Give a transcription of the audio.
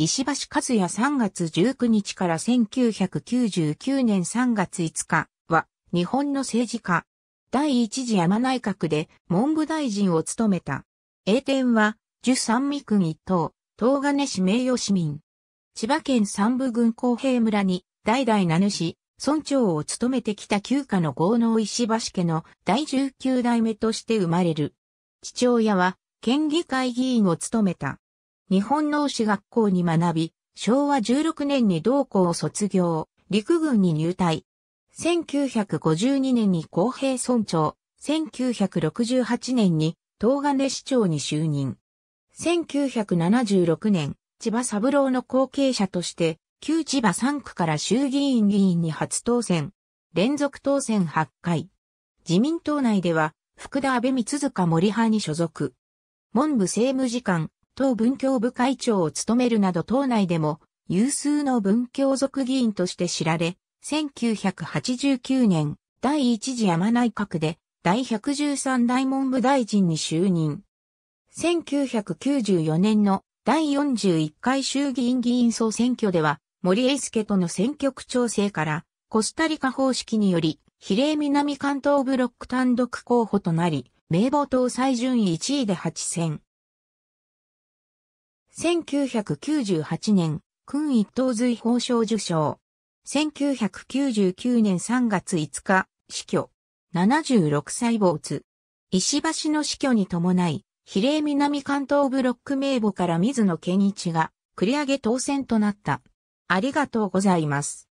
石橋和也3月19日から1999年3月5日は日本の政治家。第一次山内閣で文部大臣を務めた。栄典は、十三味組一党、東金市名誉市民。千葉県三部郡公平村に、代々名主、村長を務めてきた旧家の豪農石橋家の第19代目として生まれる。父親は、県議会議員を務めた。日本農師学校に学び、昭和16年に同校を卒業、陸軍に入隊。1952年に公平村長、1968年に東金市長に就任。1976年、千葉三郎の後継者として、旧千葉三区から衆議院議員に初当選。連続当選8回。自民党内では、福田安倍光塚森派に所属。文部政務次官、党文教部会長を務めるなど党内でも有数の文教族議員として知られ、1989年第一次山内閣で第113大文部大臣に就任。1994年の第41回衆議院議員総選挙では森英介との選挙区調整からコスタリカ方式により比例南関東ブロック単独候補となり、名簿党最順位1位で8選。1998年、君一等随法賞受賞。1999年3月5日、死去。76歳没。石橋の死去に伴い、比例南関東ブロック名簿から水野健一が繰り上げ当選となった。ありがとうございます。